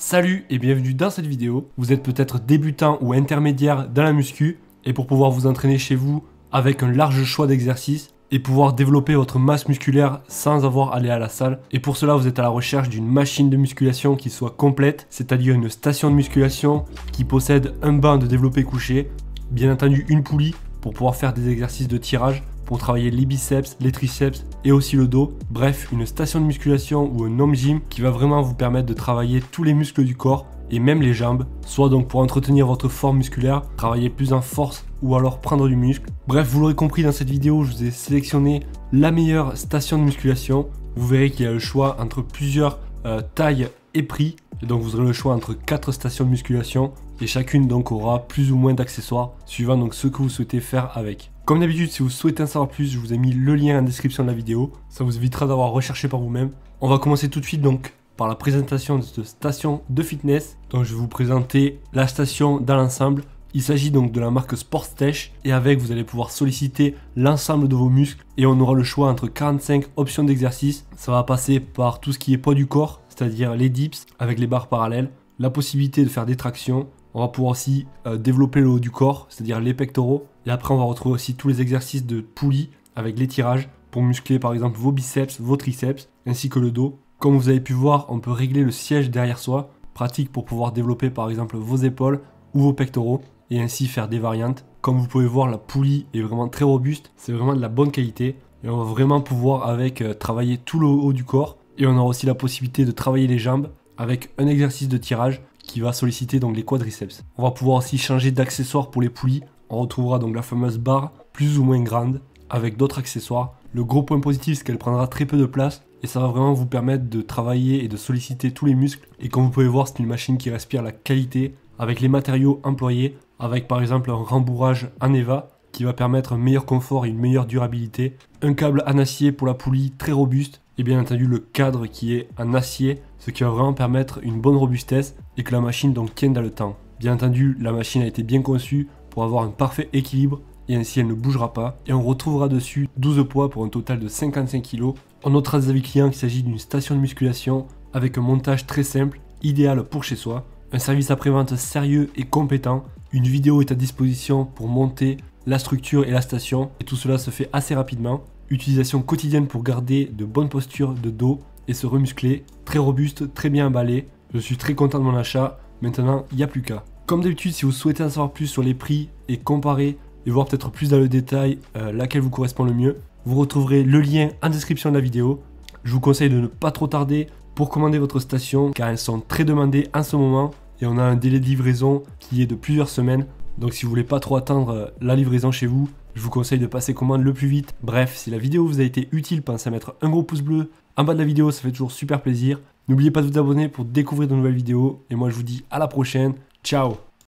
Salut et bienvenue dans cette vidéo. Vous êtes peut-être débutant ou intermédiaire dans la muscu et pour pouvoir vous entraîner chez vous avec un large choix d'exercices et pouvoir développer votre masse musculaire sans avoir à aller à la salle. Et pour cela, vous êtes à la recherche d'une machine de musculation qui soit complète, c'est-à-dire une station de musculation qui possède un banc de développé couché, bien entendu une poulie pour pouvoir faire des exercices de tirage pour travailler les biceps, les triceps et aussi le dos. Bref, une station de musculation ou un home gym qui va vraiment vous permettre de travailler tous les muscles du corps et même les jambes, soit donc pour entretenir votre forme musculaire, travailler plus en force ou alors prendre du muscle. Bref, vous l'aurez compris dans cette vidéo, je vous ai sélectionné la meilleure station de musculation. Vous verrez qu'il y a le choix entre plusieurs euh, tailles et prix. Et donc vous aurez le choix entre quatre stations de musculation et chacune donc aura plus ou moins d'accessoires suivant donc ce que vous souhaitez faire avec. Comme d'habitude, si vous souhaitez en savoir plus, je vous ai mis le lien en description de la vidéo. Ça vous évitera d'avoir recherché par vous-même. On va commencer tout de suite donc par la présentation de cette station de fitness. Donc je vais vous présenter la station dans l'ensemble. Il s'agit donc de la marque Sportstech et avec vous allez pouvoir solliciter l'ensemble de vos muscles et on aura le choix entre 45 options d'exercice. Ça va passer par tout ce qui est poids du corps, c'est-à-dire les dips avec les barres parallèles, la possibilité de faire des tractions, on va pouvoir aussi euh, développer le haut du corps, c'est-à-dire les pectoraux. Et après, on va retrouver aussi tous les exercices de poulie avec les tirages pour muscler par exemple vos biceps, vos triceps, ainsi que le dos. Comme vous avez pu voir, on peut régler le siège derrière soi, pratique pour pouvoir développer par exemple vos épaules ou vos pectoraux et ainsi faire des variantes. Comme vous pouvez voir, la poulie est vraiment très robuste, c'est vraiment de la bonne qualité et on va vraiment pouvoir avec euh, travailler tout le haut du corps et on aura aussi la possibilité de travailler les jambes avec un exercice de tirage qui va solliciter donc les quadriceps. On va pouvoir aussi changer d'accessoires pour les poulies. On retrouvera donc la fameuse barre plus ou moins grande avec d'autres accessoires. Le gros point positif c'est qu'elle prendra très peu de place et ça va vraiment vous permettre de travailler et de solliciter tous les muscles. Et comme vous pouvez voir c'est une machine qui respire la qualité avec les matériaux employés, avec par exemple un rembourrage en EVA qui va permettre un meilleur confort et une meilleure durabilité, un câble en acier pour la poulie très robuste et bien entendu le cadre qui est en acier, ce qui va vraiment permettre une bonne robustesse et que la machine donc tienne dans le temps. Bien entendu, la machine a été bien conçue pour avoir un parfait équilibre et ainsi elle ne bougera pas. Et on retrouvera dessus 12 poids pour un total de 55 kg. On notera des avis clients qu'il s'agit d'une station de musculation avec un montage très simple, idéal pour chez soi, un service après-vente sérieux et compétent. Une vidéo est à disposition pour monter la structure et la station et tout cela se fait assez rapidement. Utilisation quotidienne pour garder de bonnes postures de dos et se remuscler. Très robuste, très bien emballé. Je suis très content de mon achat. Maintenant, il n'y a plus qu'à. Comme d'habitude, si vous souhaitez en savoir plus sur les prix et comparer et voir peut-être plus dans le détail euh, laquelle vous correspond le mieux, vous retrouverez le lien en description de la vidéo. Je vous conseille de ne pas trop tarder pour commander votre station car elles sont très demandées en ce moment et on a un délai de livraison qui est de plusieurs semaines. Donc si vous voulez pas trop attendre euh, la livraison chez vous, je vous conseille de passer commande le plus vite. Bref, si la vidéo vous a été utile, pensez à mettre un gros pouce bleu en bas de la vidéo, ça fait toujours super plaisir. N'oubliez pas de vous abonner pour découvrir de nouvelles vidéos. Et moi, je vous dis à la prochaine. Ciao